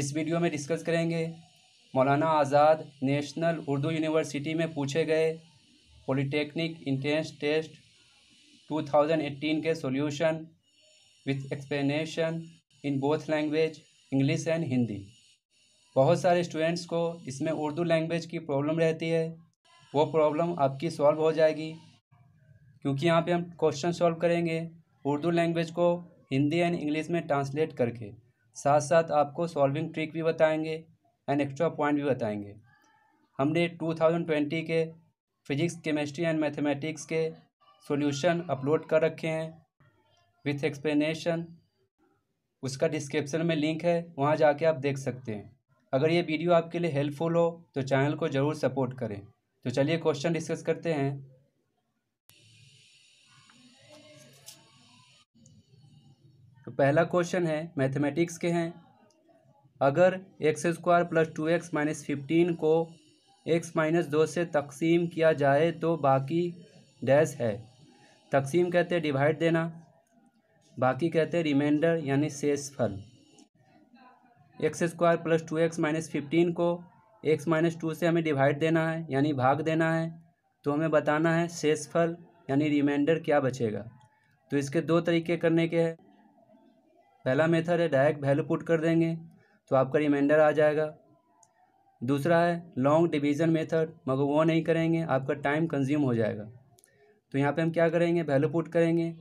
इस वीडियो में डिस्कस करेंगे मौलाना आज़ाद नेशनल उर्दू यूनिवर्सिटी में पूछे गए पॉलिटेक्निक इंट्रेंस टेस्ट 2018 के solution with explanation in both language English and Hindi बहुत सारे स्टूडेंट्स को इसमें उर्दू लैंग्वेज की प्रॉब्लम रहती है वो प्रॉब्लम आपकी सॉल्व हो जाएगी क्योंकि यहाँ पे हम क्वेश्चन सॉल्व करेंगे उर्दू लैंग्वेज को हिंदी एंड इंग्लिश में ट्रांसलेट करके साथ साथ आपको सॉल्विंग ट्रिक भी बताएंगे एंड एक्स्ट्रा पॉइंट भी बताएंगे हमने 2020 के फिजिक्स केमिस्ट्री एंड मैथमेटिक्स के सॉल्यूशन अपलोड कर रखे हैं विथ एक्सप्लेनेशन उसका डिस्क्रिप्शन में लिंक है वहाँ जाके आप देख सकते हैं अगर ये वीडियो आपके लिए हेल्पफुल हो तो चैनल को ज़रूर सपोर्ट करें तो चलिए क्वेश्चन डिस्कस करते हैं तो पहला क्वेश्चन है मैथमेटिक्स के हैं अगर x square plus two x minus fifteen को एक्स माइनस दो से तकसीम किया जाए तो बाकी डैश है तकसीम कहते हैं डिवाइड देना बाकी कहते हैं रिमाइंडर यानी शेष फल x square plus two x minus fifteen को एक्स माइनस टू से हमें डिवाइड देना है यानी भाग देना है तो हमें बताना है शेष फल यानी रिमाइंडर क्या बचेगा तो इसके दो तरीके करने के हैं पहला मेथड है डायरेक्ट वैल्यू पुट कर देंगे तो आपका रिमाइंडर आ जाएगा दूसरा है लॉन्ग डिवीज़न मेथड मगर वो नहीं करेंगे आपका टाइम कंज्यूम हो जाएगा तो यहाँ पे हम क्या करेंगे वैल्यू पुट करेंगे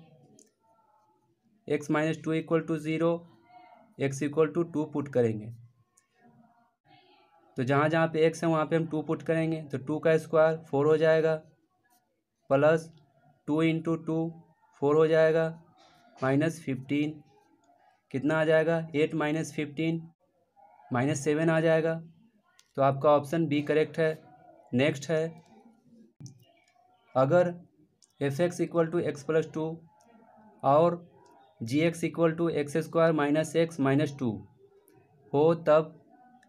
x minus two equal to zero x equal to two put करेंगे तो जहाँ जहाँ पे एक्स है वहाँ पे हम टू पुट करेंगे तो टू का स्क्वायर फोर हो जाएगा plus two into two four हो जाएगा माइनस फिफ्टीन कितना आ जाएगा eight minus fifteen minus seven आ जाएगा तो आपका ऑप्शन बी करेक्ट है नेक्स्ट है अगर f x equal to x plus two और जी x equal to x square minus x minus two हो तब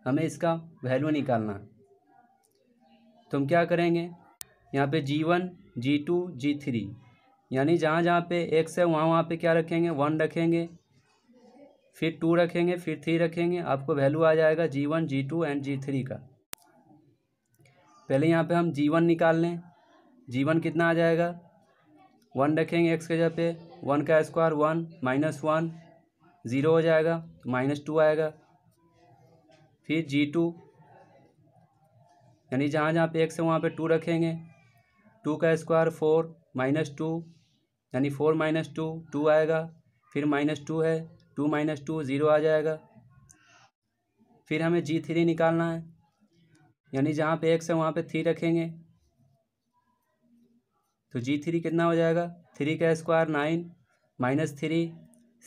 हमें इसका वैल्यू निकालना तो हम क्या करेंगे यहाँ पे g one g two g three यानी जहाँ जहाँ पे एक्स है वहाँ वहाँ पे क्या रखेंगे वन रखेंगे फिर टू रखेंगे फिर थ्री रखेंगे आपको वैल्यू आ जाएगा g one g two and g three का पहले यहाँ पे हम जी वन निकाल लें जी वन कितना आ जाएगा वन रखेंगे एक्स के जगह पे वन का square one minus one zero हो जाएगा तो माइनस टू आएगा फिर जी टू यानी जहाँ जहाँ पे एक्स है वहाँ पे टू रखेंगे टू का स्क्वायर फोर माइनस टू यानी फोर माइनस टू टू आएगा फिर माइनस टू है टू माइनस टू ज़ीरो आ जाएगा फिर हमें जी थ्री निकालना है यानी जहाँ पे एक्स है वहाँ पे थ्री रखेंगे तो जी थ्री कितना हो जाएगा थ्री का square nine minus three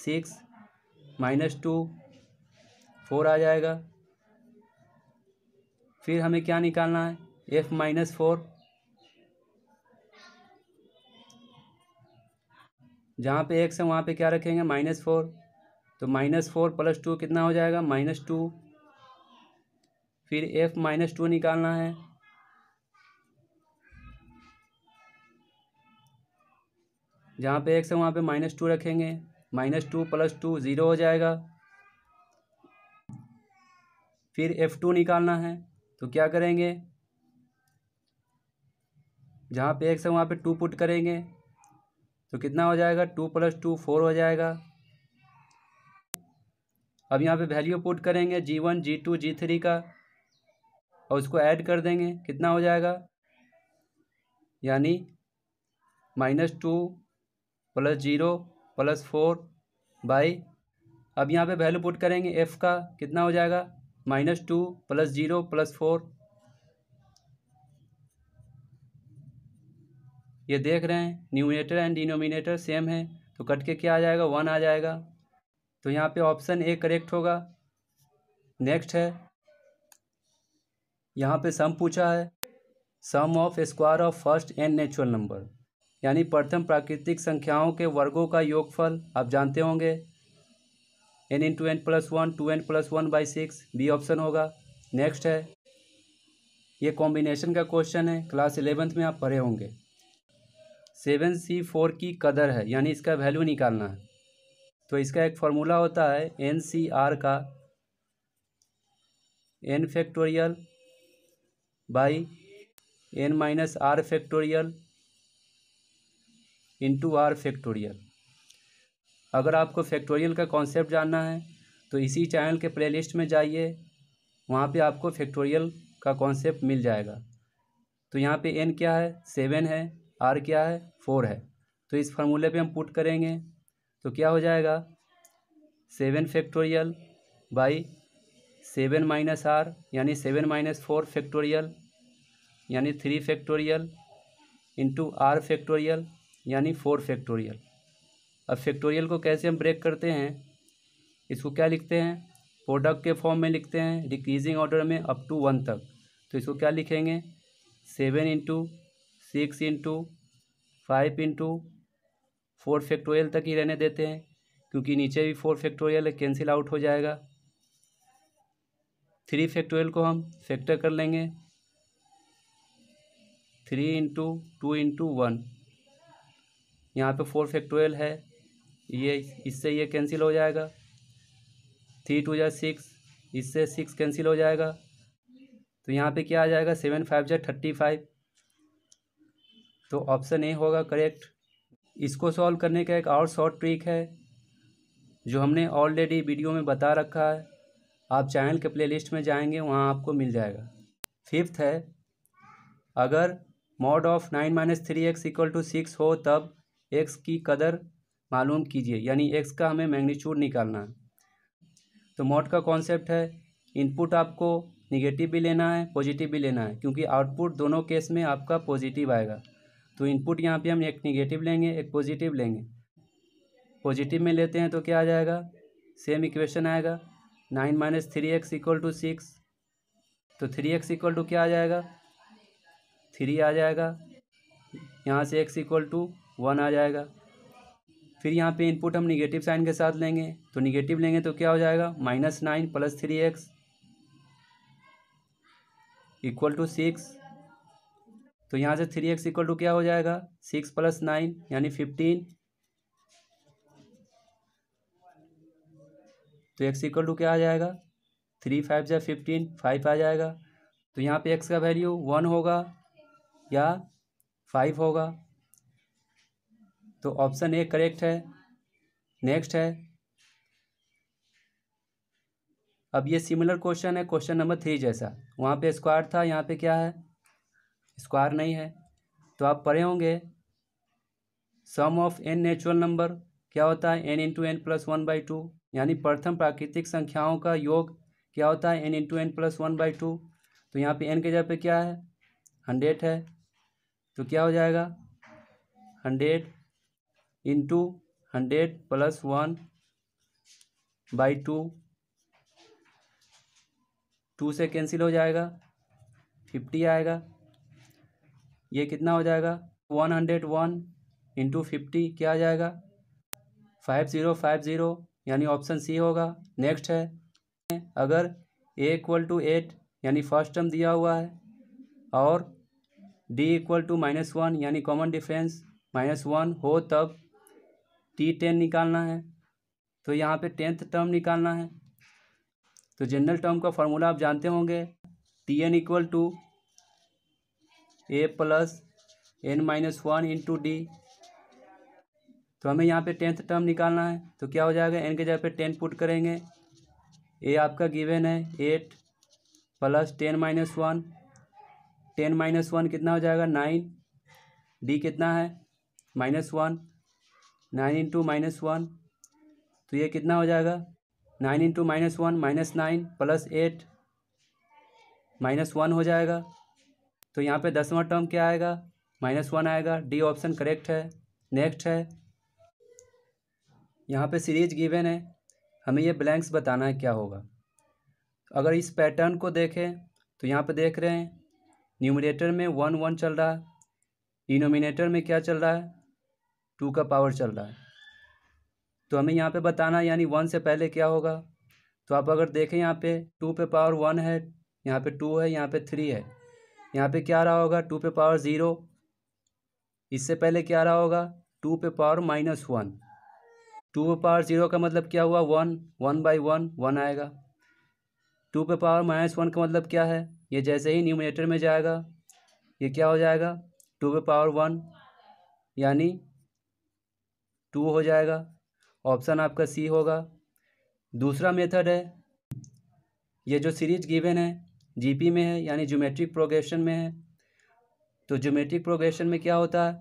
six minus two four आ जाएगा फिर हमें क्या निकालना है एफ माइनस फोर जहाँ पे एक्स है वहाँ पे क्या रखेंगे माइनस फोर तो माइनस फोर प्लस टू कितना हो जाएगा माइनस टू फिर एफ माइनस टू निकालना है जहाँ पे एक्स है वहाँ पे माइनस टू रखेंगे minus two plus two zero हो जाएगा फिर एफ़ टू निकालना है तो क्या करेंगे जहाँ पे एक्स है वहाँ पे टू पुट करेंगे तो कितना हो जाएगा टू प्लस टू फोर हो जाएगा अब यहाँ पे वैल्यू पुट करेंगे g one g two g three का और उसको ऐड कर देंगे कितना हो जाएगा यानी minus two plus zero plus four by अब यहाँ पे वैल्यू पुट करेंगे एफ़ का कितना हो जाएगा minus two plus zero plus four ये देख रहे हैं न्यूमिनेटर एंड डिनोमिनेटर सेम है तो कट के क्या आ जाएगा वन आ जाएगा तो यहाँ पे ऑप्शन ए करेक्ट होगा नेक्स्ट है यहाँ पे सम पूछा है sum of square of first n natural number यानी प्रथम प्राकृतिक संख्याओं के वर्गों का योगफल आप जानते होंगे n into n plus one two n plus one by six B option होगा नेक्स्ट है ये कॉम्बिनेशन का क्वेश्चन है क्लास इलेवेंथ में आप पढ़े होंगे सेवन सी फोर की कदर है यानी इसका वैल्यू निकालना है तो इसका एक फार्मूला होता है एन सी आर का n factorial by n minus r factorial into r factorial अगर आपको फैक्टोरियल का कॉन्सेप्ट जानना है तो इसी चैनल के प्लेलिस्ट में जाइए वहाँ पे आपको फैक्टोरियल का कॉन्सेप्ट मिल जाएगा तो यहाँ पे एन क्या है सेवन है आर क्या है फोर है तो इस फार्मूले पे हम पुट करेंगे तो क्या हो जाएगा seven factorial by seven minus are यानी सेवन माइनस फोर फैक्टोरियल यानी three factorial into r factorial यानी फोर फैक्टोरियल अब फैक्टोरियल को कैसे हम ब्रेक करते हैं इसको क्या लिखते हैं प्रोडक्ट के फॉर्म में लिखते हैं डिक्रीजिंग ऑर्डर में अप टू वन तक तो इसको क्या लिखेंगे seven into six into five into four factorial तक ही रहने देते हैं क्योंकि नीचे भी फोर फैक्टोरियल कैंसिल आउट हो जाएगा थ्री फैक्टोरियल को हम फैक्टर कर लेंगे three into two into one यहाँ पे फोर फैक्टोरियल है ये इससे ये कैंसिल हो जाएगा थ्री टू या सिक्स इससे सिक्स कैंसिल हो जाएगा तो यहाँ पे क्या आ जाएगा सेवन फाइव या थर्टी फाइव तो ऑप्शन ए होगा करेक्ट इसको सॉल्व करने का एक और शॉर्ट ट्रिक है जो हमने ऑलरेडी वीडियो में बता रखा है आप चैनल के प्लेलिस्ट में जाएंगे वहाँ आपको मिल जाएगा फिफ्थ है अगर mod of nine minus three x equal to six हो तब एक्स की कदर मालूम कीजिए यानी एक्स का हमें मैग्नीट्यूड निकालना है तो मॉड का कॉन्सेप्ट है इनपुट आपको निगेटिव भी लेना है पॉजिटिव भी लेना है क्योंकि आउटपुट दोनों केस में आपका पॉजिटिव आएगा तो इनपुट यहाँ पे हम एक निगेटिव लेंगे एक पॉजिटिव लेंगे पॉजिटिव में लेते हैं तो क्या आ जाएगा सेम इक्वेशन आएगा nine minus three x equal to six तो थ्री एक्स इक्वल टू क्या आ जाएगा थ्री आ जाएगा यहाँ से एक्स इक्वल टू वन आ जाएगा फिर यहाँ पे इनपुट हम निगेटिव साइन के साथ लेंगे तो निगेटिव लेंगे तो क्या हो जाएगा minus nine plus three x equal to six तो यहाँ से थ्री एक्स इक्वल टू क्या हो जाएगा सिक्स प्लस नाइन यानी फिफ्टीन तो एक्स इक्वल टू क्या आ जाएगा थ्री फाइव या फिफ्टीन फाइव आ जाएगा तो यहाँ पे एक्स का वैल्यू वन होगा या फाइव होगा तो ऑप्शन ए करेक्ट है नेक्स्ट है अब ये सिमिलर क्वेश्चन है क्वेश्चन नंबर थ्री जैसा वहाँ पे स्क्वायर था यहाँ पे क्या है स्क्वायर नहीं है तो आप पढ़े होंगे sum of n natural number क्या होता है n into n plus one by two यानी प्रथम प्राकृतिक संख्याओं का योग क्या होता है n into n plus one by two तो यहाँ पे एन के जगह पे क्या है हंड्रेड है तो क्या हो जाएगा hundred into hundred plus one by two two से कैंसिल हो जाएगा फिफ्टी आएगा ये कितना हो जाएगा one hundred one into fifty क्या आ जाएगा फाइव ज़ीरो फाइव ज़ीरो यानी ऑप्शन सी होगा नेक्स्ट है अगर ए इक्वल टू एट यानी फर्स्ट टर्म दिया हुआ है और d equal to minus one यानी कॉमन डिफरेंस माइनस वन हो तब टी टेन निकालना है तो यहाँ पे टेंथ टर्म निकालना है तो जनरल टर्म का फार्मूला आप जानते होंगे t n equal to a plus n minus one into d तो हमें यहाँ पे टेंथ टर्म निकालना है तो क्या हो जाएगा एन के जगह पे टेन पुट करेंगे ए आपका गिवन है eight plus ten minus one ten minus one कितना हो जाएगा नाइन डी कितना है minus one nine into minus one तो ये कितना हो जाएगा nine into minus one minus nine plus eight minus one हो जाएगा तो यहाँ पे दसवां टर्म क्या आएगा माइनस वन आएगा डी ऑप्शन करेक्ट है नेक्स्ट है यहाँ पे सीरीज गिवन है हमें ये ब्लैंक्स बताना है क्या होगा अगर इस पैटर्न को देखें तो यहाँ पे देख रहे हैं न्यूमिनेटर में वन वन चल रहा है डिनोमिनेटर में क्या चल रहा है टू का पावर चल रहा है तो हमें यहाँ पे बताना यानी वन से पहले क्या होगा तो आप अगर देखें यहाँ पे टू पे पावर वन है यहाँ पे टू है यहाँ पे थ्री है यहाँ पे क्या रहा होगा टू पे पावर ज़ीरो इससे पहले क्या रहा होगा टू पे पावर माइनस वन टू पे पावर ज़ीरो का मतलब क्या हुआ one one by one one आएगा टू पे पावर माइनस वन का मतलब क्या है ये जैसे ही न्यूमिनेटर में जाएगा ये क्या हो जाएगा टू पे पावर वन यानी टू हो जाएगा ऑप्शन आपका सी होगा दूसरा मेथड है ये जो सीरीज गिवन है जीपी में है यानी ज्योमेट्रिक प्रोग्रेशन में है तो ज्योमेट्रिक प्रोग्रेशन में क्या होता है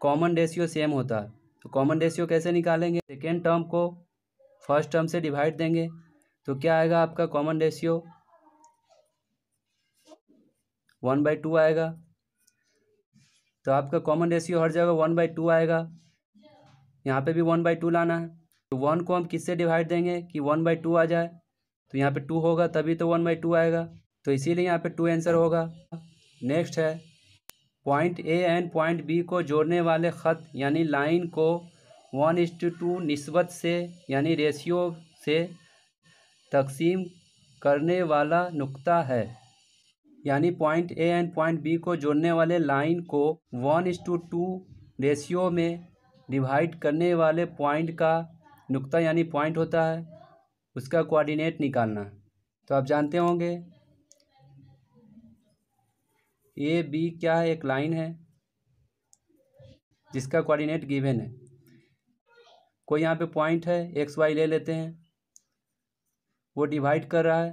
कॉमन रेशियो सेम होता है तो कॉमन रेशियो कैसे निकालेंगे सेकेंड टर्म को फर्स्ट टर्म से डिवाइड देंगे तो क्या आएगा आपका common ratio one by two आएगा तो आपका कॉमन रेशियो हर जगह वन बाई टू आएगा यहाँ पे भी वन बाई टू लाना है तो वन को हम किससे डिवाइड देंगे कि वन बाई टू आ जाए तो यहाँ पे टू होगा तभी तो वन बाई टू आएगा तो इसीलिए यहाँ पे टू आंसर होगा नेक्स्ट है point A and point B को जोड़ने वाले ख़त यानी लाइन को वन इज टू टू नस्बत से यानी रेशियो से तकसीम करने वाला नुक्ता है यानी point A and point B को जोड़ने वाले लाइन को one is to two ratio में डिवाइड करने वाले पॉइंट का नुक्ता यानी पॉइंट होता है उसका कोऑर्डिनेट निकालना तो आप जानते होंगे ए बी क्या है एक लाइन है जिसका कोऑर्डिनेट गिवन है कोई यहाँ पे पॉइंट है एक्स वाई ले लेते हैं वो डिवाइड कर रहा है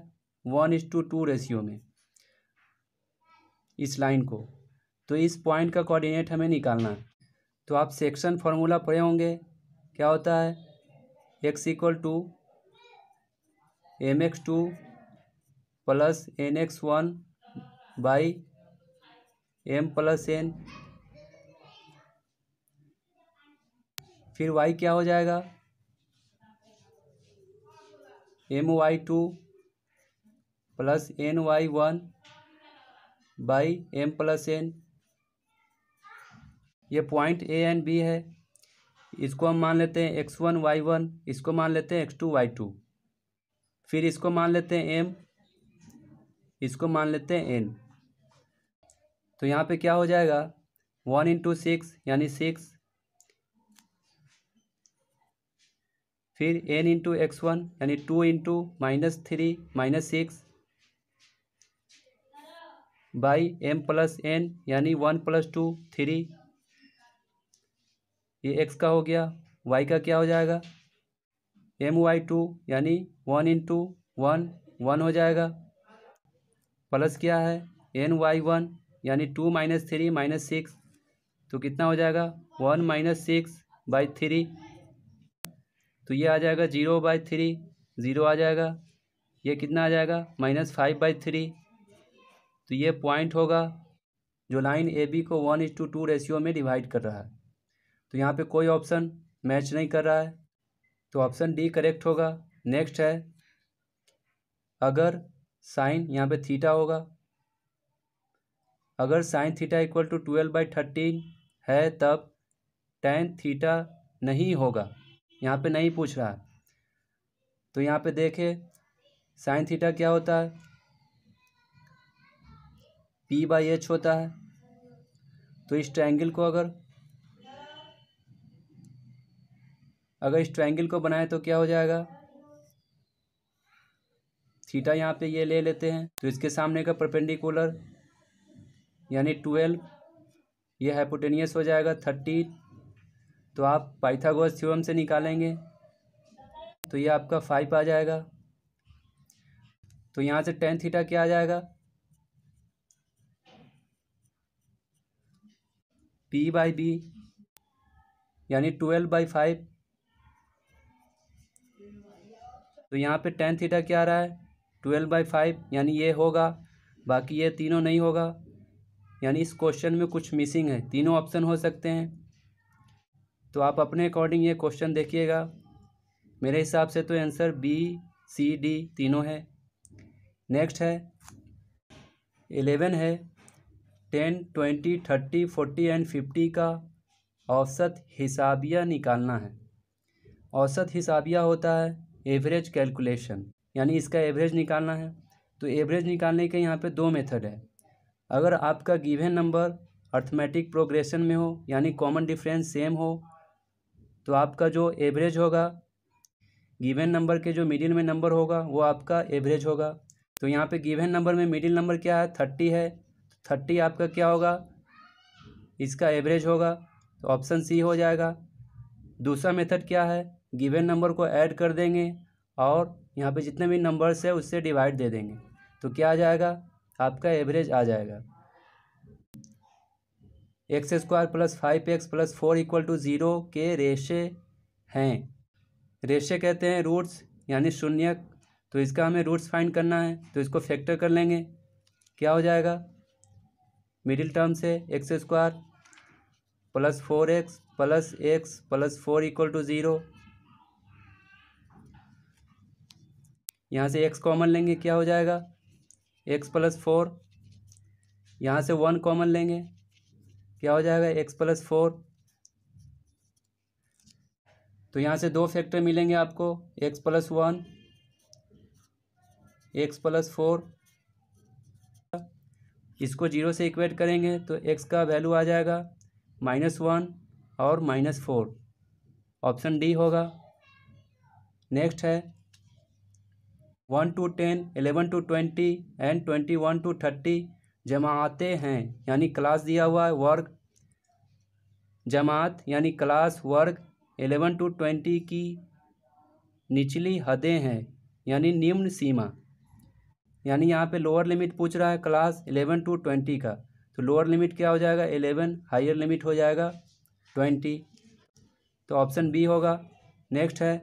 one is to two ratio में इस लाइन को तो इस पॉइंट का कोऑर्डिनेट हमें निकालना है तो आप सेक्शन फार्मूला पढ़े होंगे क्या होता है x equal to m x two plus n x one by m plus n फिर वाई क्या हो जाएगा m y two plus n y one by m plus n ये पॉइंट ए एंड बी है इसको हम मान लेते हैं एक्स वन वाई वन इसको मान लेते हैं एक्स टू वाई टू फिर इसको मान लेते हैं एम इसको मान लेते हैं एन तो यहाँ पे क्या हो जाएगा वन इंटू सिक्स यानी सिक्स फिर एन इंटू एक्स वन यानी two into minus three minus six by m plus n यानी वन प्लस टू थ्री ये एक्स का हो गया वाई का क्या हो जाएगा एम वाई टू यानी वन इंटू वन वन हो जाएगा प्लस क्या है एन वाई वन यानी two minus three minus six तो कितना हो जाएगा one minus six by three तो ये आ जाएगा जीरो बाई थ्री ज़ीरो आ जाएगा ये कितना आ जाएगा माइनस फाइव बाई थ्री तो ये पॉइंट होगा जो लाइन ए बी को one is to two ratio में डिवाइड कर रहा है तो यहाँ पे कोई ऑप्शन मैच नहीं कर रहा है तो ऑप्शन डी करेक्ट होगा नेक्स्ट है अगर साइन यहाँ पे थीटा होगा अगर sine theta equal to twelve by thirteen है तब टेन थीटा नहीं होगा यहाँ पे नहीं पूछ रहा है तो यहाँ पे देखे साइन थीटा क्या होता है पी बाई एच होता है तो इस ट्रायंगल को अगर अगर इस ट्रायंगल को बनाए तो क्या हो जाएगा थीटा यहाँ पे ये ले लेते हैं तो इसके सामने का परपेंडिकुलर यानी ट्वेल्व ये हाइपोटेनियस हो जाएगा थर्टी तो आप पाइथागोरस थ्योरम से निकालेंगे तो ये आपका फाइव आ जाएगा तो यहाँ से टेन थीटा क्या आ जाएगा पी बाई बी यानी ट्वेल्व बाई फाइव तो यहाँ पे टेन थीटा क्या आ रहा है ट्वेल्व बाई फाइव यानी ये होगा बाकी ये तीनों नहीं होगा यानी इस क्वेश्चन में कुछ मिसिंग है तीनों ऑप्शन हो सकते हैं तो आप अपने अकॉर्डिंग ये क्वेश्चन देखिएगा मेरे हिसाब से तो आंसर बी सी डी तीनों है नेक्स्ट है एलेवन है ten twenty thirty forty and fifty का औसत हिसाबिया निकालना है औसत हिसाबिया होता है एवरेज कैलकुलेशन यानी इसका एवरेज निकालना है तो एवरेज निकालने के यहाँ पे दो मेथड है अगर आपका गिवन नंबर अर्थमेटिक प्रोग्रेशन में हो यानी कॉमन डिफरेंस सेम हो तो आपका जो एवरेज होगा गिवन नंबर के जो मिडिल में नंबर होगा वो आपका एवरेज होगा तो यहाँ पे गिवन नंबर में मिडिल नंबर क्या है थर्टी है थर्टी तो आपका क्या होगा इसका एवरेज होगा तो ऑप्शन सी हो जाएगा दूसरा मेथड क्या है गिवन नंबर को ऐड कर देंगे और यहाँ पे जितने भी नंबर्स है उससे डिवाइड दे देंगे तो क्या आ जाएगा आपका एवरेज आ जाएगा x square plus five x plus four equal to zero के रेशे हैं रेशे कहते हैं रूट्स यानी शून्य तो इसका हमें रूट्स फाइंड करना है तो इसको फैक्टर कर लेंगे क्या हो जाएगा मिडिल टर्म से x square plus four x plus x plus four equal to zero यहाँ से एक्स कॉमन लेंगे क्या हो जाएगा एक्स प्लस फोर यहाँ से वन कॉमन लेंगे क्या हो जाएगा एक्स प्लस फोर तो यहाँ से दो फैक्टर मिलेंगे आपको x plus one x plus four इसको जीरो से इक्वेट करेंगे तो एक्स का वैल्यू आ जाएगा माइनस वन और माइनस फोर ऑप्शन डी होगा नेक्स्ट है one to ten eleven to twenty and twenty one to thirty जमातें हैं यानी क्लास दिया हुआ है वर्ग जमात यानी क्लास वर्ग एलेवन टू ट्वेंटी की निचली हदें हैं यानी निम्न सीमा यानी यहाँ पे लोअर लिमिट पूछ रहा है क्लास एलेवन टू ट्वेंटी का तो लोअर लिमिट क्या हो जाएगा एलेवन हायर लिमिट हो जाएगा ट्वेंटी तो ऑप्शन बी होगा नेक्स्ट है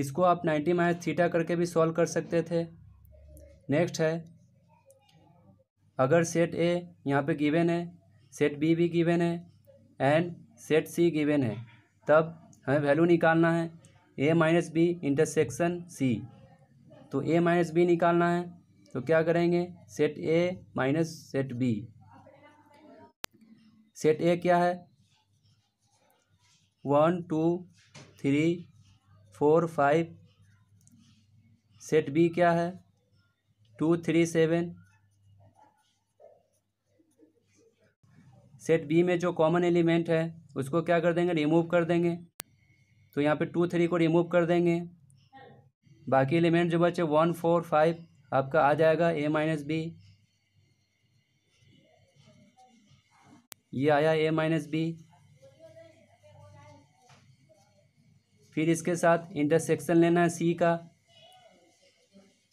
इसको आप नाइन्टी माइनस थीटा करके भी सॉल्व कर सकते थे नेक्स्ट है अगर सेट ए यहाँ पे गिवन है सेट बी भी गिवन है एंड सेट सी गिवन है तब हमें वैल्यू निकालना है A minus B intersection C तो ए माइनस बी निकालना है तो क्या करेंगे set A minus set B set A क्या है one two three four five set B क्या है two three seven set B में जो कॉमन एलिमेंट है उसको क्या कर देंगे रिमूव कर देंगे तो यहाँ पे टू थ्री को रिमूव कर देंगे बाकी एलिमेंट जो बचे वन फोर फाइव आपका आ जाएगा ए माइनस बी ये आया ए माइनस बी फिर इसके साथ इंटरसेक्शन लेना है सी का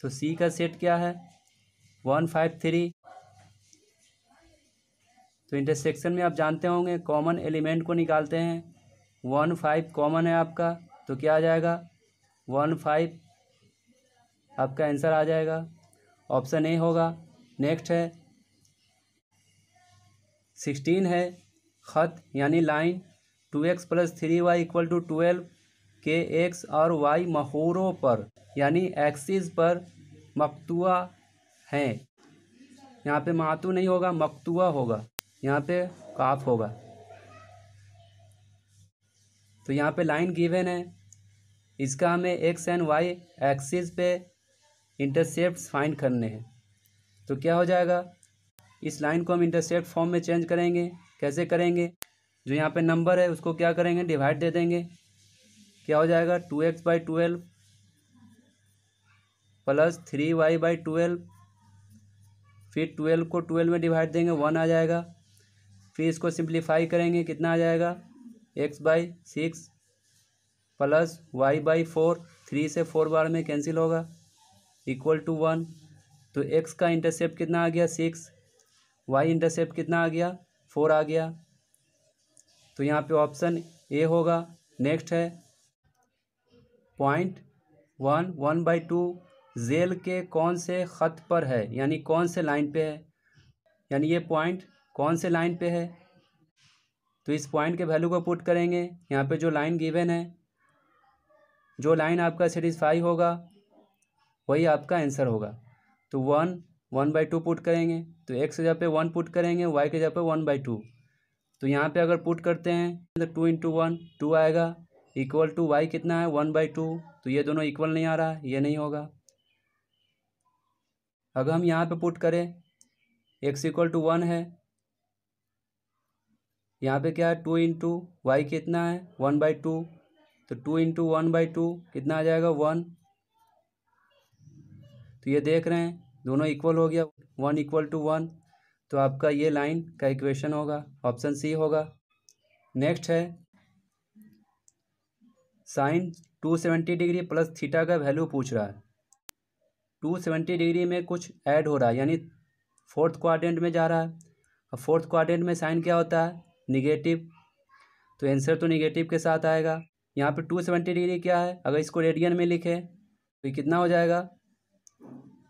तो सी का सेट क्या है वन फाइव थ्री तो इंटरसेक्शन में आप जानते होंगे कॉमन एलिमेंट को निकालते हैं वन फाइव कॉमन है आपका तो क्या आ जाएगा वन फाइव आपका आंसर आ जाएगा ऑप्शन ए होगा नेक्स्ट है सिक्सटीन है खत यानी line two x plus three y equal to twelve के एक्स और वाई महूरों पर यानी एक्सिस पर मकतुआ हैं यहाँ पे मातु नहीं होगा मकतुआ होगा यहाँ पे काफ होगा तो यहाँ पे लाइन गिवन है इसका हमें एक्स एंड वाई एक्सिस पे इंटरसेप्ट फाइंड करने हैं तो क्या हो जाएगा इस लाइन को हम इंटरसेप्ट फॉर्म में चेंज करेंगे कैसे करेंगे जो यहाँ पे नंबर है उसको क्या करेंगे डिवाइड दे देंगे क्या हो जाएगा two x by twelve plus three y by twelve फिर ट्वेल्व को ट्वेल्व में डिवाइड देंगे वन आ जाएगा फिर इसको सिंप्लीफाई करेंगे कितना आ जाएगा x by six plus y by four three से फोर बार में कैंसिल होगा इक्वल टू वन तो एक्स का इंटरसेप्ट कितना आ गया सिक्स वाई इंटरसेप्ट कितना आ गया फोर आ गया तो यहाँ पे ऑप्शन ए होगा नेक्स्ट है point one one by two जेल के कौन से ख़त पर है यानी कौन से लाइन पे है यानी ये पॉइंट कौन से लाइन पे है तो इस पॉइंट के वैल्यू को पुट करेंगे यहाँ पे जो लाइन गिवन है जो लाइन आपका सेटिस्फाई होगा वही आपका आंसर होगा तो one one by two put करेंगे तो एक्स के जगह पे वन पुट करेंगे वाई के जगह पे वन बाई टू तो यहाँ पे अगर पुट करते हैं तो टू इंटू वन टू आएगा इक्वल टू वाई कितना है वन बाई टू तो ये दोनों इक्वल नहीं आ रहा है ये नहीं होगा अगर हम यहाँ पे पुट करें एक्स इक्वल टू वन है यहाँ पे क्या है टू इंटू वाई कितना है वन बाई टू तो two into one by two कितना आ जाएगा वन तो ये देख रहे हैं दोनों इक्वल हो गया वन इक्वल टू वन तो आपका ये लाइन का इक्वेशन होगा ऑप्शन सी होगा नेक्स्ट है sine two seventy degree plus theta का वैल्यू पूछ रहा है टू सेवेंटी डिग्री में कुछ ऐड हो रहा है यानी फोर्थ क्वाड्रेंट में जा रहा है और फोर्थ क्वाड्रेंट में साइन क्या होता है निगेटिव तो एंसर तो निगेटिव के साथ आएगा यहाँ पर टू सेवेंटी डिग्री क्या है अगर इसको रेडियन में लिखें तो कितना हो जाएगा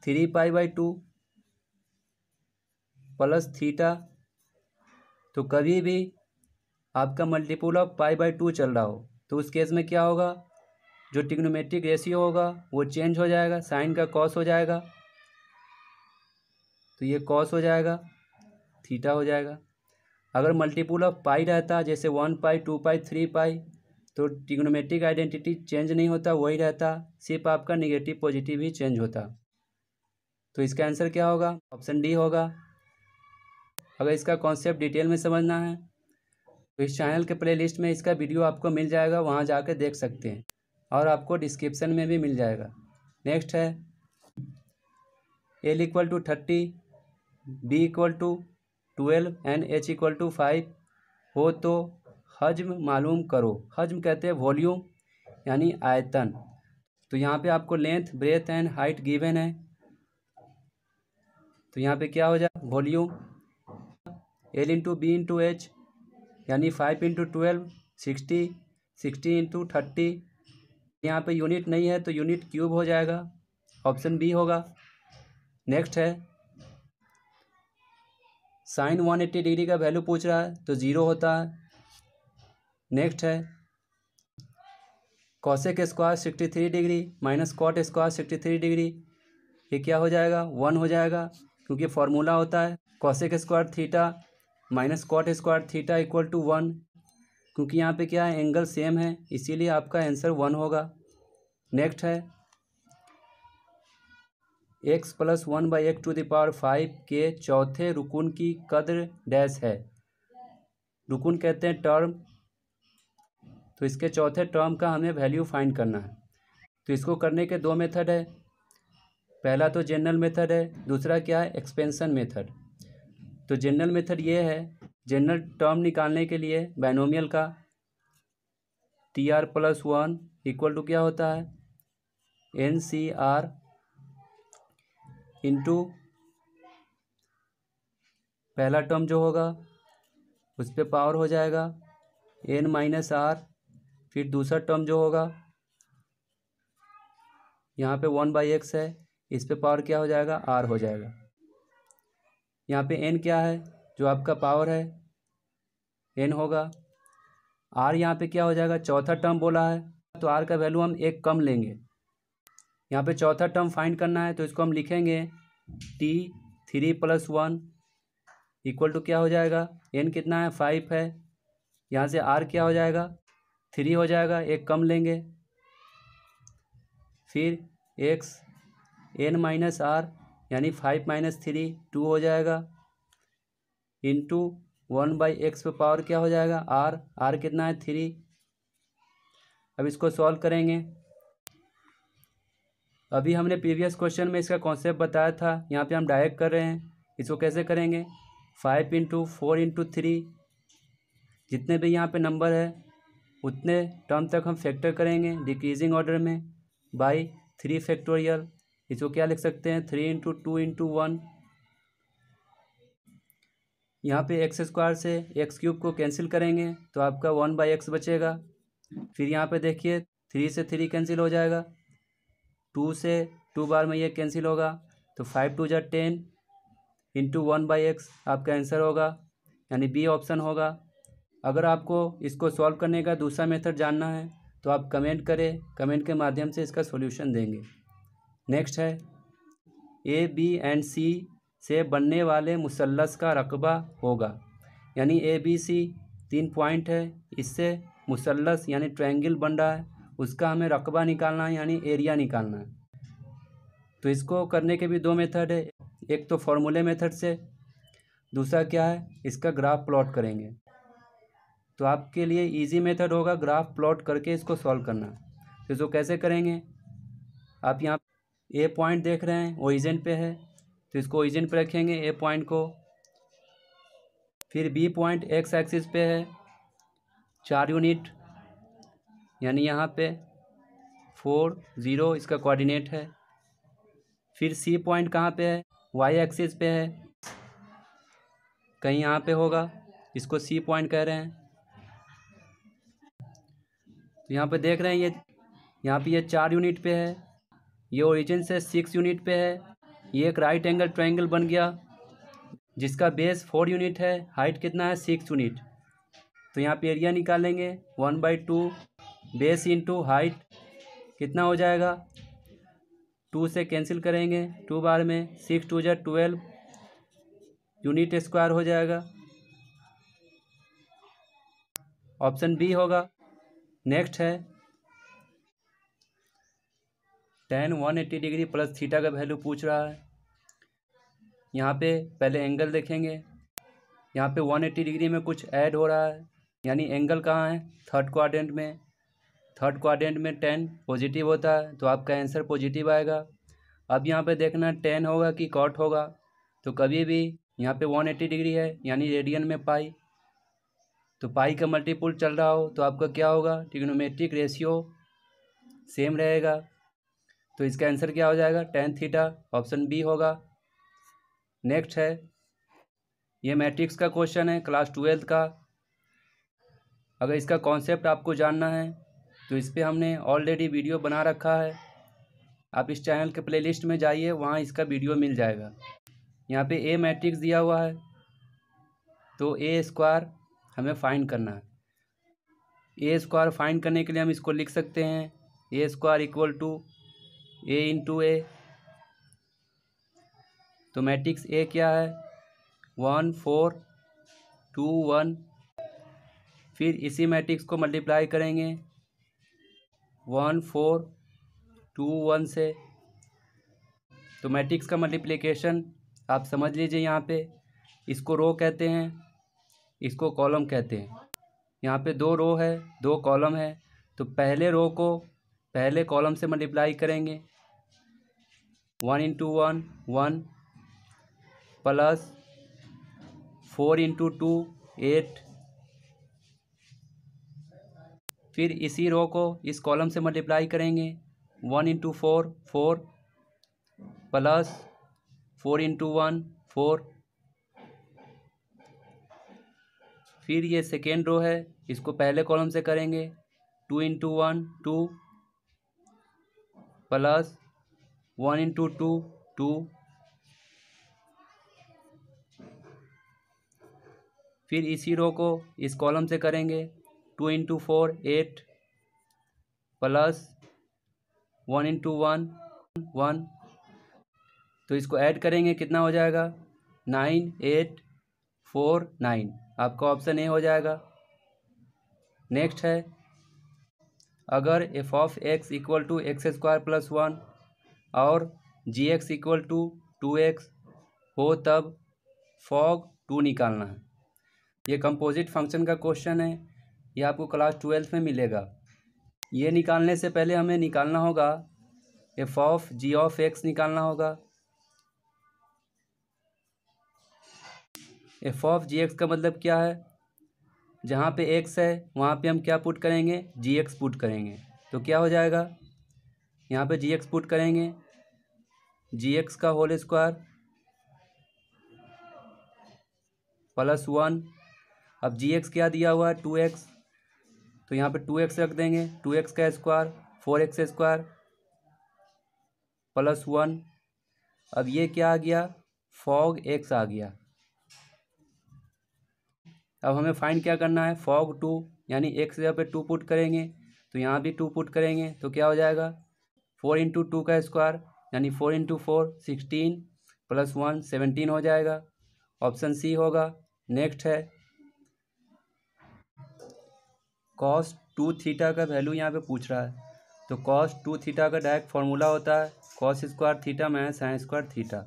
three pi by two plus theta तो कभी भी आपका multiple of pi by two चल रहा हो तो उस केस में क्या होगा जो टिग्नोमेट्रिक रेशियो होगा वो चेंज हो जाएगा साइन का कॉस हो जाएगा तो ये कॉस हो जाएगा थीटा हो जाएगा अगर मल्टीपुल ऑफ पाई रहता जैसे one pi two pi three pi तो टिग्नोमेट्रिक आइडेंटिटी चेंज नहीं होता वही रहता सिर्फ आपका निगेटिव पॉजिटिव ही चेंज होता तो इसका आंसर क्या होगा ऑप्शन डी होगा अगर इसका कॉन्सेप्ट डिटेल में समझना है तो इस चैनल के प्लेलिस्ट में इसका वीडियो आपको मिल जाएगा वहाँ जाकर देख सकते हैं और आपको डिस्क्रिप्शन में भी मिल जाएगा नेक्स्ट है l equal to thirty b equal to twelve and h equal to five हो तो हजम मालूम करो हजम कहते हैं वॉल्यूम यानी आयतन तो यहाँ पे आपको length breadth and height given है तो यहाँ पे क्या हो जाए volume l into B into h यानी five into twelve sixty sixty into thirty यहाँ पर यूनिट नहीं है तो यूनिट क्यूब हो जाएगा ऑप्शन बी होगा नेक्स्ट है साइन वन एट्टी डिग्री का वैल्यू पूछ रहा है तो ज़ीरो होता है नेक्स्ट है cosec square sixty three degree minus cot square sixty three degree ये क्या हो जाएगा वन हो जाएगा क्योंकि फॉर्मूला होता है cosec square theta minus cot square theta equal to one क्योंकि यहाँ पे क्या है एंगल सेम है इसीलिए आपका आंसर वन होगा नेक्स्ट है x plus one by x to the power five के चौथे रुकुन की कदर डैश है रुकुन कहते हैं टर्म तो इसके चौथे टर्म का हमें वैल्यू फाइंड करना है तो इसको करने के दो मेथड है पहला तो जनरल मेथड है दूसरा क्या है एक्सपेंसन मेथड तो जनरल मेथड ये है जनरल टर्म निकालने के लिए बैनोमियल का T R plus one equal to क्या होता है एन सी आर इंटू पहला टर्म जो होगा उस पर पावर हो जाएगा एन माइनस आर फिर दूसरा टर्म जो होगा यहाँ पे वन बाई एक्स है इस पर पावर क्या हो जाएगा आर हो जाएगा यहाँ पे एन क्या है जो आपका पावर है एन होगा आर यहाँ पे क्या हो जाएगा चौथा टर्म बोला है तो आर का वैल्यू हम एक कम लेंगे यहाँ पे चौथा टर्म फाइंड करना है तो इसको हम लिखेंगे T three plus one equal to क्या हो जाएगा एन कितना है फाइव है यहाँ से आर क्या हो जाएगा थ्री हो जाएगा एक कम लेंगे फिर एक्स एन माइनस आर यानी फाइव माइनस थ्री टू हो जाएगा इंटू वन बाई एक्स पे पावर क्या हो जाएगा आर आर कितना है थ्री अब इसको सॉल्व करेंगे अभी हमने प्रीवियस क्वेश्चन में इसका कॉन्सेप्ट बताया था यहाँ पे हम डायरेक्ट कर रहे हैं इसको कैसे करेंगे five into four into three जितने भी यहाँ पे नंबर है उतने टर्म तक हम फैक्टर करेंगे डिक्रीजिंग ऑर्डर में बाई थ्री फैक्टोरियल इसको क्या लिख सकते हैं three into two into one यहाँ पे एक्स स्क्वायर से एक्स क्यूब को कैंसिल करेंगे तो आपका वन बाई एक्स बचेगा फिर यहाँ पे देखिए थ्री से थ्री कैंसिल हो जाएगा टू से टू बार में ये कैंसिल होगा तो फाइव टू जै ten into one by x आपका आंसर होगा यानी बी ऑप्शन होगा अगर आपको इसको सॉल्व करने का दूसरा मेथड जानना है तो आप कमेंट करें कमेंट के माध्यम से इसका सॉल्यूशन देंगे नेक्स्ट है ए बी एंड सी से बनने वाले मुसलस का रकबा होगा यानी ए बी सी तीन पॉइंट है इससे मुसलस यानी ट्रायंगल बन रहा है उसका हमें रकबा निकालना है यानी एरिया निकालना है तो इसको करने के भी दो मेथड है एक तो फॉर्मूले मेथड से दूसरा क्या है इसका ग्राफ प्लॉट करेंगे तो आपके लिए इजी मेथड होगा ग्राफ प्लॉट करके इसको सॉल्व करना तो इसको कैसे करेंगे आप यहाँ ए पॉइंट देख रहे हैं ओरिजिन पे है तो इसको ओरिजिन पे रखेंगे ए पॉइंट को फिर बी पॉइंट एक्स एक्सिस पे है चार यूनिट यानी यहाँ पे फोर ज़ीरो इसका कोऑर्डिनेट है फिर सी पॉइंट कहाँ पे है वाई एक्सिस पे है कहीं यहाँ पे होगा इसको सी पॉइंट कह रहे हैं तो यहाँ पे देख रहे हैं ये यहाँ पे ये चार यूनिट पे है ये ओरिजिन से सिक्स यूनिट पे है ये एक राइट एंगल ट्राइंगल बन गया जिसका बेस फोर यूनिट है हाइट कितना है सिक्स यूनिट तो यहाँ पे एरिया निकालेंगे one by two base into height कितना हो जाएगा टू से कैंसिल करेंगे टू बार में सिक्स टू जै ट्वेल्व यूनिट स्क्वायर हो जाएगा ऑप्शन बी होगा नेक्स्ट है tan one eighty degree plus theta का वैल्यू पूछ रहा है यहाँ पे पहले एंगल देखेंगे यहाँ पे वन एट्टी डिग्री में कुछ ऐड हो रहा है यानी एंगल कहाँ है थर्ड क्वाड्रेंट में थर्ड क्वाड्रेंट में टेन पॉजिटिव होता है तो आपका आंसर पॉजिटिव आएगा अब यहाँ पे देखना टेन होगा कि कॉट होगा तो कभी भी यहाँ पे वन एट्टी डिग्री है यानी रेडियन में पाई तो पाई का मल्टीपुल चल रहा हो तो आपका क्या होगा ट्रिग्नोमेट्रिक रेशियो सेम रहेगा तो इसका आंसर क्या हो जाएगा टेन थीटा ऑप्शन बी होगा नेक्स्ट है ये मैट्रिक्स का क्वेश्चन है क्लास ट्वेल्थ का अगर इसका कॉन्सेप्ट आपको जानना है तो इस पर हमने ऑलरेडी वीडियो बना रखा है आप इस चैनल के प्लेलिस्ट में जाइए वहाँ इसका वीडियो मिल जाएगा यहाँ पे ए मैट्रिक्स दिया हुआ है तो ए स्क्वायर हमें फाइंड करना है ए स्क्वायर फाइंड करने के लिए हम इसको लिख सकते हैं A square equal to A into A तो मैट्रिक्स ए क्या है वन फोर टू वन फिर इसी मैट्रिक्स को मल्टीप्लाई करेंगे वन फोर टू वन से तो मैट्रिक्स का मल्टीप्लिकेशन आप समझ लीजिए यहाँ पे इसको रो कहते हैं इसको कॉलम कहते हैं यहाँ पे दो रो है दो कॉलम है तो पहले रो को पहले कॉलम से मल्टीप्लाई करेंगे one into one one plus four into two eight फिर इसी रो को इस कॉलम से मल्टीप्लाई करेंगे one into four four plus four into one four फिर ये सेकेंड रो है इसको पहले कॉलम से करेंगे two into one two plus one into two two फिर इसी रो को इस कॉलम से करेंगे two into four eight plus one into one one तो इसको ऐड करेंगे कितना हो जाएगा नाइन एट फोर नाइन आपका ऑप्शन ए हो जाएगा नेक्स्ट है अगर F of x equal to x square plus one और जी x equal to two x हो तब फॉग टू निकालना है ये कंपोजिट फंक्शन का क्वेश्चन है ये आपको क्लास ट्वेल्थ में मिलेगा ये निकालने से पहले हमें निकालना होगा F of G of x निकालना होगा एफ ऑफ जी एक्स का मतलब क्या है जहाँ पे एक्स है वहाँ पे हम क्या पुट करेंगे जी एक्स पुट करेंगे तो क्या हो जाएगा यहाँ पे जी एक्स पुट करेंगे जी एक्स का होल स्क्वायर प्लस वन अब जी एक्स क्या दिया हुआ है टू एक्स तो यहाँ पे टू एक्स रख देंगे टू एक्स का square four x square plus one अब ये क्या आ गया फॉग एक्स आ गया अब हमें फाइंड क्या करना है फॉग टू यानी एक्स जगह पे टू पुट करेंगे तो यहाँ भी टू पुट करेंगे तो क्या हो जाएगा फोर इंटू टू का स्क्वायर यानी four into four sixteen plus one seventeen हो जाएगा ऑप्शन सी होगा नेक्स्ट है कॉस टू थीटा का वैल्यू यहाँ पे पूछ रहा है तो कॉस टू थीटा का डायरेक्ट फार्मूला होता है cos square theta minus sine square theta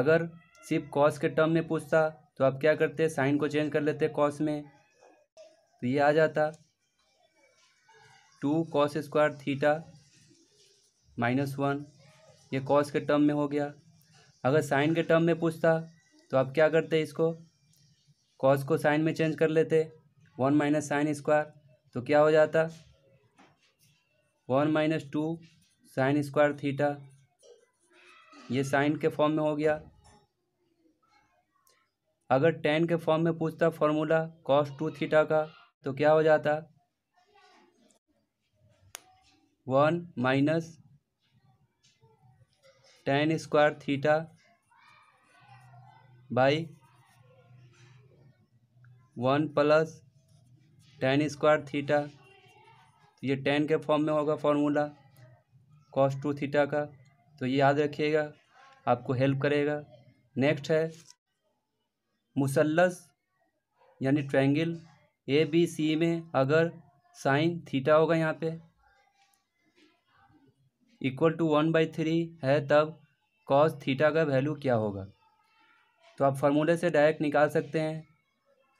अगर सिर्फ कॉस के टर्म में पूछता तो आप क्या करते साइन को चेंज कर लेते कॉस में तो ये आ जाता two cos square theta minus one ये कॉस के टर्म में हो गया अगर साइन के टर्म में पूछता तो आप क्या करते इसको कॉस को साइन में चेंज कर लेते वन माइनस साइन स्क्वायर तो क्या हो जाता one minus two sine square theta ये साइन के फॉर्म में हो गया अगर टेन के फॉर्म में पूछता फॉर्मूला कॉस टू थीटा का तो क्या हो जाता one minus tan square theta by one plus tan square theta तो ये टेन के फॉर्म में होगा फॉर्मूला कॉस टू थीटा का तो ये याद रखिएगा आपको हेल्प करेगा नेक्स्ट है मुसलस यानी ट्रायंगल ए बी सी में अगर साइन थीटा होगा यहाँ पे equal to one by three है तब कॉस थीटा का वैल्यू क्या होगा तो आप फार्मूले से डायरेक्ट निकाल सकते हैं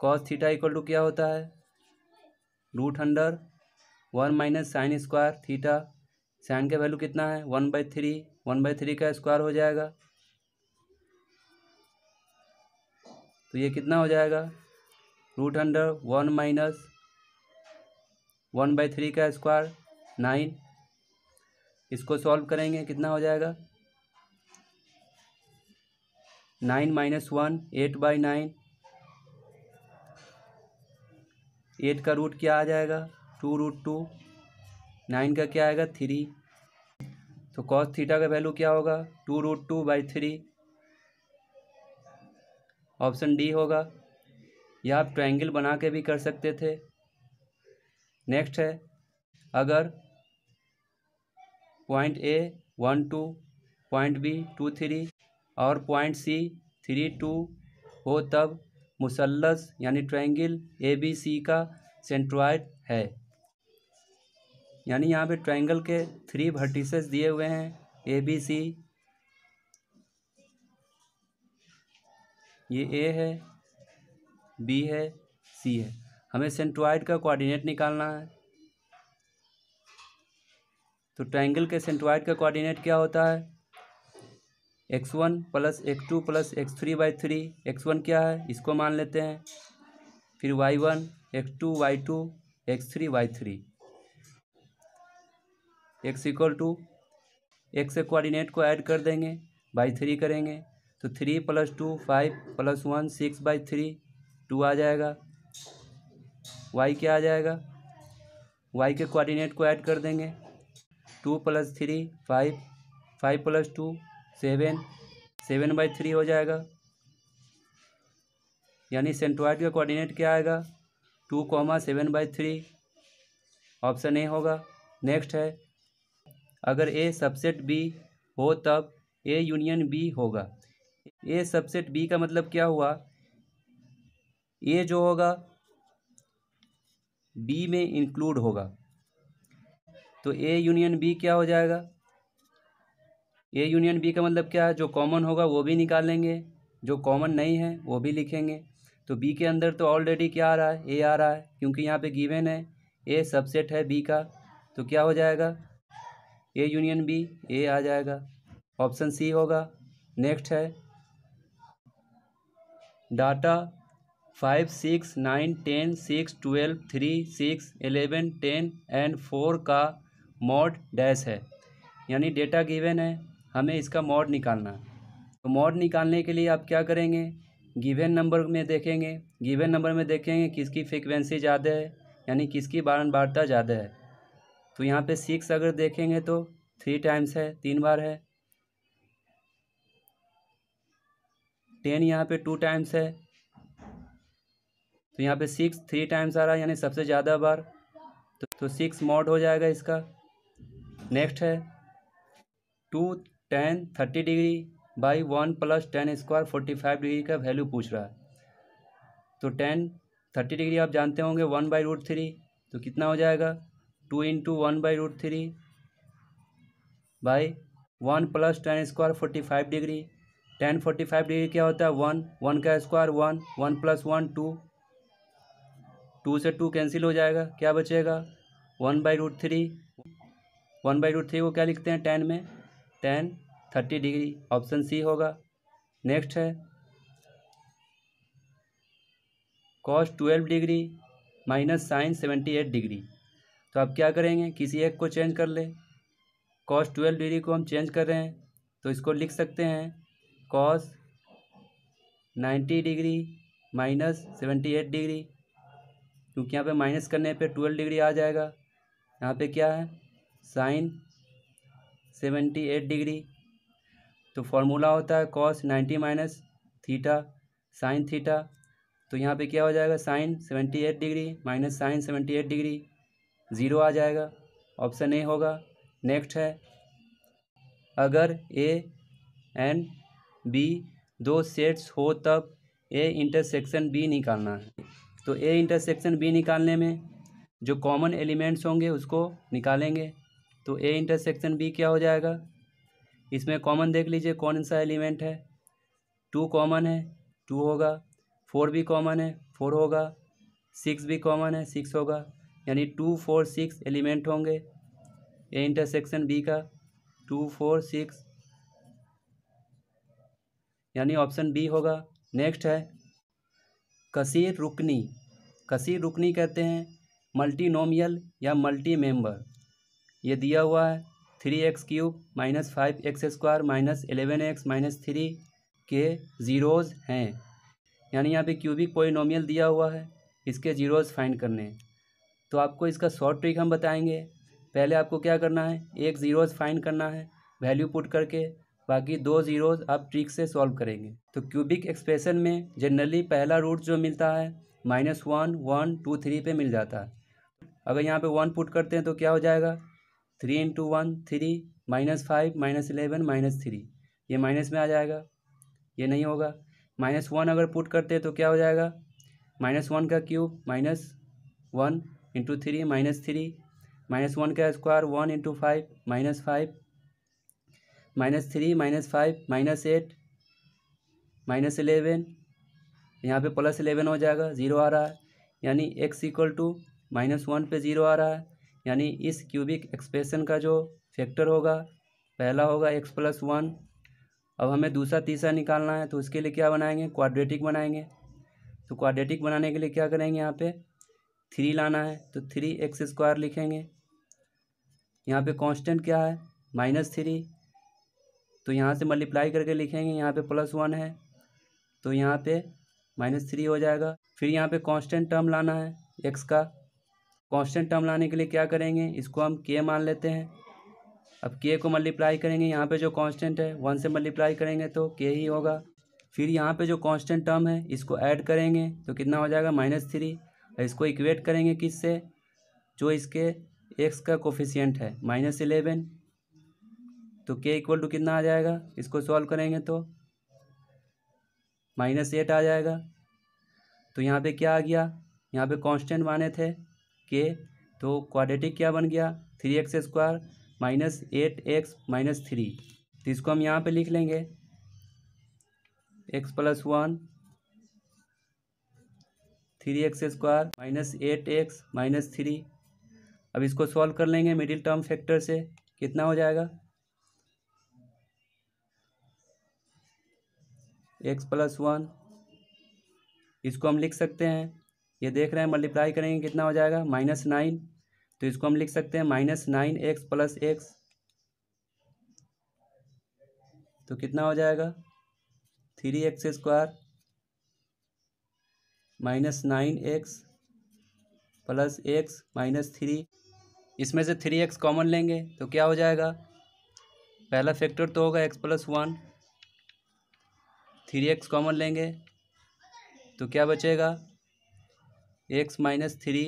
कॉस थीटा इक्वल टू क्या होता है root under one minus sine square theta sine का वैल्यू कितना है one by three one by three का स्क्वायर हो जाएगा तो ये कितना हो जाएगा root under one minus one by three का स्क्वायर नाइन इसको सॉल्व करेंगे कितना हो जाएगा nine minus one eight by nine eight का रूट क्या आ जाएगा टू रूट टू नाइन का क्या आएगा थ्री तो कॉस थीटा का वैल्यू क्या होगा two root two by three option D होगा या आप ट्रायंगल बना के भी कर सकते थे नेक्स्ट है अगर point A one two point B two three और पॉइंट सी थ्री टू हो तब मुसलस यानी ट्रायंगल ए बी सी का सेंट्रॉइड है यानी यहाँ पे ट्रायंगल के थ्री भर्टिसेस दिए हुए हैं ए बी सी ये ए है बी है सी है हमें सेंट्रॉइड का कोऑर्डिनेट निकालना है तो ट्राइंगल के सेंट्रॉइड का कोऑर्डिनेट क्या होता है x one plus x two plus x three by three x one क्या है इसको मान लेते हैं फिर y one x two y two x three y three x equal to x के कोऑर्डिनेट को ऐड कर देंगे बाई थ्री करेंगे तो three plus two five plus one six by three two आ जाएगा वाई क्या आ जाएगा वाई के कोऑर्डिनेट को ऐड कर देंगे two plus three five five plus two seven seven by three हो जाएगा यानी सेंट्रॉइड का कोऑर्डिनेट क्या आएगा two comma seven by three option A होगा नेक्स्ट है अगर ए सबसेट बी हो तब ए यूनियन बी होगा ए सबसेट बी का मतलब क्या हुआ ए जो होगा बी में इंक्लूड होगा तो ए यूनियन बी क्या हो जाएगा ए यूनियन बी का मतलब क्या है जो कॉमन होगा वो भी निकालेंगे जो कॉमन नहीं है वो भी लिखेंगे तो बी के अंदर तो ऑलरेडी क्या आ रहा है ए आ रहा है क्योंकि यहाँ पे गिवन है ए सबसेट है बी का तो क्या हो जाएगा ए यूनियन बी ए आ जाएगा ऑप्शन सी होगा नेक्स्ट है data five six nine ten six twelve three six eleven ten and four का मॉड डैश है यानी डेटा गिवन है हमें इसका मॉड निकालना है तो मॉड निकालने के लिए आप क्या करेंगे गिवन नंबर में देखेंगे गिवन नंबर में देखेंगे किसकी फ्रिक्वेंसी ज़्यादा है यानी किसकी बारंबारता ज़्यादा है तो यहाँ पे सिक्स अगर देखेंगे तो थ्री टाइम्स है तीन बार है टेन यहाँ पे टू टाइम्स है तो यहाँ पे सिक्स थ्री टाइम्स आ रहा है यानी सबसे ज़्यादा बार तो, तो सिक्स मॉड हो जाएगा इसका नेक्स्ट है two tan thirty degree by one plus tan square forty five degree का वैल्यू पूछ रहा है तो टेन थर्टी डिग्री आप जानते होंगे वन बाई रूट थ्री तो कितना हो जाएगा two into one by root three by one plus tan square forty five degree tan forty five degree क्या होता है वन वन का square one one plus one two two से two cancel हो जाएगा क्या बचेगा one by root three one by root three को क्या लिखते हैं टेन में tan thirty degree option C होगा नेक्स्ट है cos twelve degree minus sine seventy eight degree तो आप क्या करेंगे किसी एक को चेंज कर ले कॉस ट्वेल्व डिग्री को हम चेंज कर रहे हैं तो इसको लिख सकते हैं cos ninety degree minus seventy eight degree क्योंकि यहाँ पे माइनस करने पे ट्वेल्व डिग्री आ जाएगा यहाँ पे क्या है साइन सेवेंटी एट डिग्री तो फॉर्मूला होता है cos ninety minus theta sine theta तो यहाँ पे क्या हो जाएगा sine seventy eight degree minus sine seventy eight degree zero आ जाएगा ऑप्शन ए होगा नेक्स्ट है अगर ए एंड बी दो सेट्स हो तब ए इंटरसेक्शन बी निकालना है तो ए इंटरसेक्शन बी निकालने में जो कॉमन एलिमेंट्स होंगे उसको निकालेंगे तो ए इंटरसेक्शन बी क्या हो जाएगा इसमें कॉमन देख लीजिए कौन सा एलिमेंट है टू कॉमन है टू होगा फोर भी कॉमन है फोर होगा सिक्स भी कॉमन है सिक्स होगा यानी टू फोर सिक्स एलिमेंट होंगे ए इंटरसेक्शन बी का टू फोर सिक्स यानी ऑप्शन बी होगा नेक्स्ट है कसीर रुकनी कसीर रुकनी कहते हैं मल्टीनोमियल या मल्टी मेंबर ये दिया हुआ है three x cube minus five x square minus eleven x minus three के ज़ीरोज़ हैं यानी यहाँ पे क्यूबिक पोलिनोमियल दिया हुआ है इसके ज़ीरोज़ फाइंड करने हैं तो आपको इसका शॉर्ट ट्रिक हम बताएंगे पहले आपको क्या करना है एक ज़ीरोज़ फाइंड करना है वैल्यू पुट करके बाकी दो ज़ीरोज़ आप ट्रिक से सॉल्व करेंगे तो क्यूबिक एक्सप्रेशन में जनरली पहला रूट जो मिलता है minus one one two three पे मिल जाता है अगर यहाँ पे वन पुट करते हैं तो क्या हो जाएगा three into one three minus five minus eleven minus three ये माइनस में आ जाएगा ये नहीं होगा माइनस वन अगर पुट करते हैं तो क्या हो जाएगा माइनस वन का cube minus one into three minus three minus one का square one into five minus five minus three minus five minus eight minus eleven यहाँ पे प्लस इलेवन हो जाएगा ज़ीरो आ रहा है यानी x equal to minus one पे ज़ीरो आ रहा है यानी इस क्यूबिक एक्सप्रेशन का जो फैक्टर होगा पहला होगा एक्स प्लस वन अब हमें दूसरा तीसरा निकालना है तो उसके लिए क्या बनाएंगे क्वाड्रेटिक बनाएंगे तो क्वाड्रेटिक बनाने के लिए क्या करेंगे यहाँ पे थ्री लाना है तो थ्री एक्स स्क्वायर लिखेंगे यहाँ पे कांस्टेंट क्या है माइनस थ्री तो यहाँ से मल्टीप्लाई करके लिखेंगे यहाँ पे प्लस वन है तो यहाँ पे माइनस थ्री हो जाएगा फिर यहाँ पे कांस्टेंट टर्म लाना है एक्स का कांस्टेंट टर्म लाने के लिए क्या करेंगे इसको हम के मान लेते हैं अब के को मल्टीप्लाई करेंगे यहाँ पे जो कांस्टेंट है वन से मल्टीप्लाई करेंगे तो के ही होगा फिर यहाँ पे जो कांस्टेंट टर्म है इसको ऐड करेंगे तो कितना हो जाएगा माइनस थ्री इसको इक्वेट करेंगे किससे जो इसके एक्स का कोफिशियंट है माइनस इलेवन तो के इक्वल टू कितना आ जाएगा इसको सॉल्व करेंगे तो माइनस एट आ जाएगा तो यहाँ पे क्या आ गया यहाँ पे कांस्टेंट माने थे के तो क्वाड्रेटिक क्या बन गया three x square minus eight x minus three तो इसको हम यहाँ पे लिख लेंगे x plus one three x square minus eight x minus three अब इसको सॉल्व कर लेंगे मिडिल टर्म फैक्टर से कितना हो जाएगा एक्स प्लस वन इसको हम लिख सकते हैं ये देख रहे हैं मल्टीप्लाई करेंगे कितना हो जाएगा माइनस नाइन तो इसको हम लिख सकते हैं minus nine x plus x तो कितना हो जाएगा three x square minus nine x plus x minus three इसमें से थ्री एक्स कॉमन लेंगे तो क्या हो जाएगा पहला फैक्टर तो होगा x plus one three x common लेंगे तो क्या बचेगा एक्स माइनस थ्री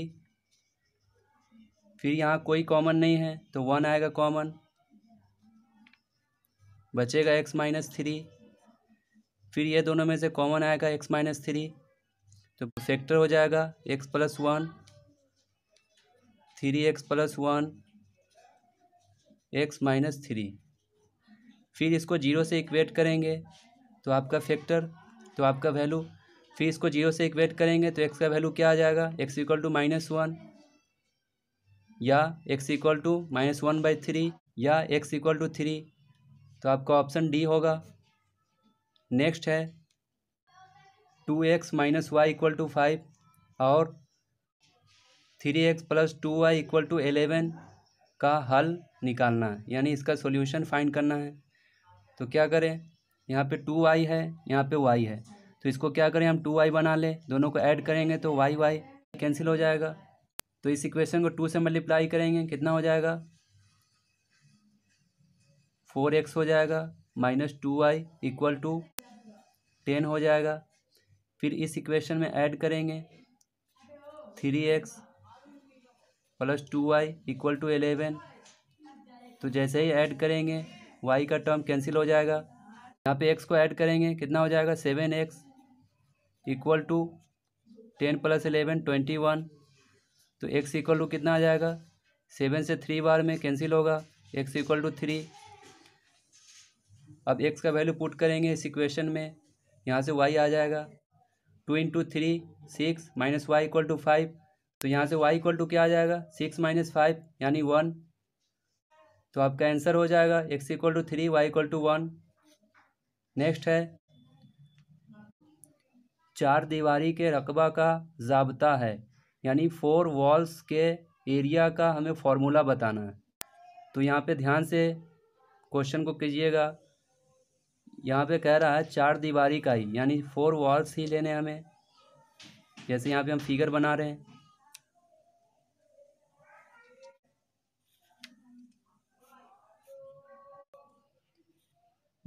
फिर यहाँ कोई कॉमन नहीं है तो वन आएगा कॉमन बचेगा एक्स माइनस थ्री फिर ये दोनों में से कॉमन आएगा एक्स माइनस थ्री तो फैक्टर हो जाएगा x plus one three x plus one x minus three फिर इसको जीरो से इक्वेट करेंगे तो आपका फैक्टर तो आपका वैल्यू फिर इसको जीरो से इक्वेट करेंगे तो एक्स का वैल्यू क्या आ जाएगा x equal to minus one या x equal to minus one by three या एक्स इक्वल टू थ्री तो आपका ऑप्शन डी होगा नेक्स्ट है two x minus y equal to five और three x plus two y equal to eleven का हल निकालना है यानी इसका सॉल्यूशन फाइंड करना है तो क्या करें यहाँ पे टू वाई है यहाँ पे वाई है तो इसको क्या करें हम टू वाई बना लें दोनों को ऐड करेंगे तो वाई वाई कैंसिल हो जाएगा तो इस इक्वेशन को टू से मल्टीप्लाई करेंगे कितना हो जाएगा फोर एक्स हो जाएगा minus two y equal to ten हो जाएगा फिर इस इक्वेशन में ऐड करेंगे three x plus two y equal to eleven तो जैसे ही ऐड करेंगे वाई का टर्म कैंसिल हो जाएगा यहाँ पे एक्स को ऐड करेंगे कितना हो जाएगा seven x equal to ten plus eleven twenty one तो एक्स इक्वल टू कितना आ जाएगा सेवन से थ्री बार में कैंसिल होगा एक्स इक्वल टू थ्री अब एक्स का वैल्यू पुट करेंगे इस इक्वेशन में यहाँ से वाई आ जाएगा two into three six minus y equal to five तो यहाँ से वाई इक्वल टू क्या आ जाएगा सिक्स माइनस फाइव यानी वन तो आपका आंसर हो जाएगा x equal to three y equal to one next है चार दीवारी के रकबा का जाबता है यानी फोर वॉल्स के एरिया का हमें फॉर्मूला बताना है तो यहाँ पे ध्यान से क्वेश्चन को कीजिएगा यहाँ पे कह रहा है चार दीवारी का ही यानी फोर वॉल्स ही लेने हमें जैसे यहाँ पे हम फिगर बना रहे हैं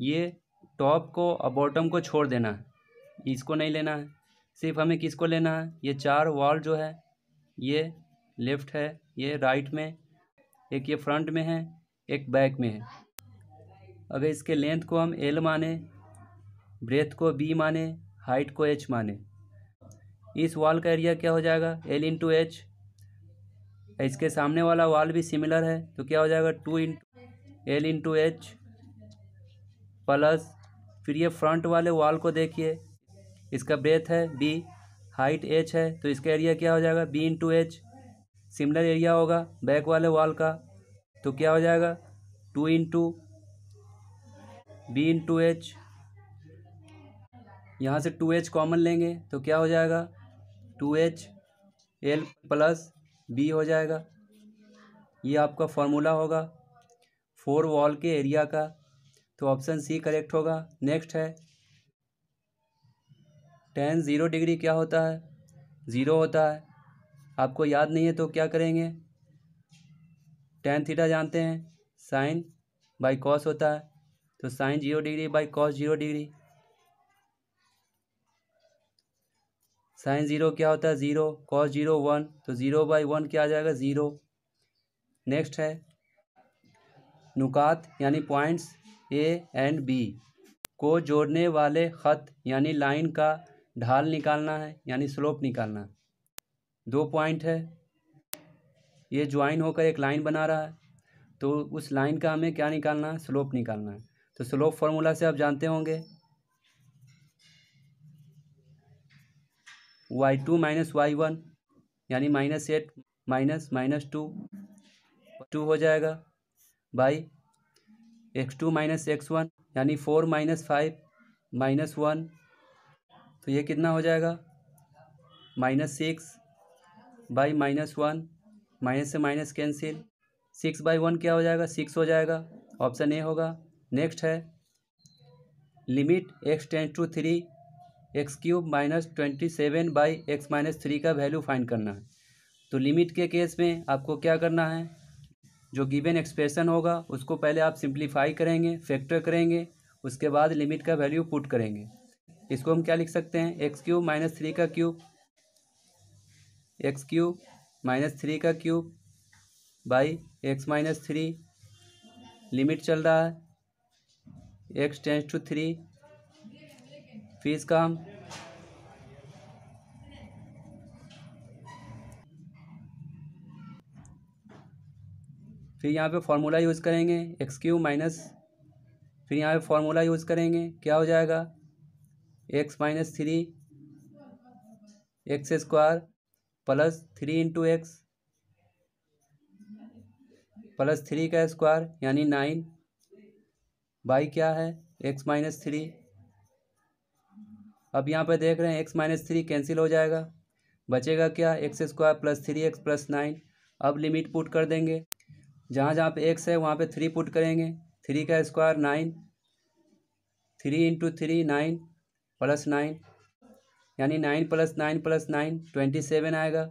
ये टॉप को और बॉटम को छोड़ देना है इसको नहीं लेना है सिर्फ हमें किसको लेना है ये चार वॉल जो है ये लेफ्ट है ये राइट में एक ये फ्रंट में है एक बैक में है अगर इसके लेंथ को हम एल माने ब्रेथ को बी माने हाइट को एच माने इस वॉल का एरिया क्या हो जाएगा एल इंटू एच इसके सामने वाला वॉल भी सिमिलर है तो क्या हो जाएगा two into L into H plus फिर ये फ्रंट वाले वॉल को देखिए इसका ब्रेथ है बी हाइट एच है तो इसका एरिया क्या हो जाएगा B into H similar area होगा बैक वाले वॉल का तो क्या हो जाएगा two into B into H यहाँ से टू एच कॉमन लेंगे तो क्या हो जाएगा two H L plus B हो जाएगा ये आपका फॉर्मूला होगा फोर वॉल के एरिया का तो ऑप्शन सी करेक्ट होगा नेक्स्ट है टेन ज़ीरो डिग्री क्या होता है ज़ीरो होता है आपको याद नहीं है तो क्या करेंगे टेन थीटा जानते हैं साइन बाई कॉस होता है तो sine zero degree by cos zero degree sine zero क्या होता है ज़ीरो कॉस जीरो वन तो ज़ीरो बाई वन क्या आ जाएगा ज़ीरो नेक्स्ट है नुकात यानी पॉइंट्स ए एंड बी को जोड़ने वाले ख़त यानी लाइन का ढाल निकालना है यानी स्लोप निकालना है दो पॉइंट है ये ज्वाइन होकर एक लाइन बना रहा है तो उस लाइन का हमें क्या निकालना है स्लोप निकालना है तो स्लोप फार्मूला से आप जानते होंगे y two minus y one यानी minus eight minus minus two two हो जाएगा by x two minus x one यानी four minus five minus one तो ये कितना हो जाएगा minus six by minus one minus से minus cancel six by one क्या हो जाएगा सिक्स हो जाएगा ऑप्शन ए होगा नेक्स्ट है limit x tends to three x cube minus twenty seven by x minus three का वैल्यू फाइंड करना है तो लिमिट के केस में आपको क्या करना है जो गिवन एक्सप्रेशन होगा उसको पहले आप सिंप्लीफाई करेंगे फैक्टर करेंगे उसके बाद लिमिट का वैल्यू पुट करेंगे इसको हम क्या लिख सकते हैं एक्स क्यूब माइनस थ्री का cube x cube minus three का cube by x minus three limit चल रहा है एक्स टेंस टू थ्री फीस का हम फिर यहाँ पे फार्मूला यूज़ करेंगे एक्स क्यू माइनस फिर यहाँ पे फार्मूला यूज़ करेंगे क्या हो जाएगा x minus three x square plus three into x plus three का स्क्वायर यानी नाइन बाई क्या है एक्स माइनस थ्री अब यहाँ पे देख रहे हैं एक्स माइनस थ्री कैंसिल हो जाएगा बचेगा क्या x square plus three x plus nine अब लिमिट पुट कर देंगे जहाँ जहाँ पे एक्स है वहाँ पे थ्री पुट करेंगे थ्री का square nine three into three nine plus nine यानी nine plus nine plus nine twenty seven आएगा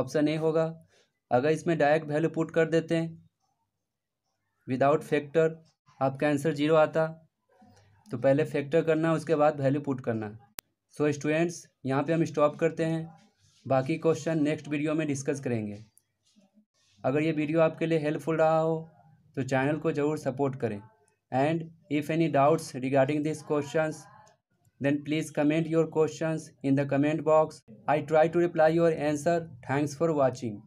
ऑप्शन ए होगा अगर इसमें डायरेक्ट वैल्यू पुट कर देते हैं विदाउट फैक्टर आपका आंसर जीरो आता तो पहले फैक्टर करना उसके बाद वैल्यू पुट करना सो स्टूडेंट्स यहाँ पे हम स्टॉप करते हैं बाकी क्वेश्चन नेक्स्ट वीडियो में डिस्कस करेंगे अगर ये वीडियो आपके लिए हेल्पफुल रहा हो तो चैनल को ज़रूर सपोर्ट करें and if any doubts regarding this questions Then please comment your questions in the comment box. I try to reply your answer. Thanks for watching.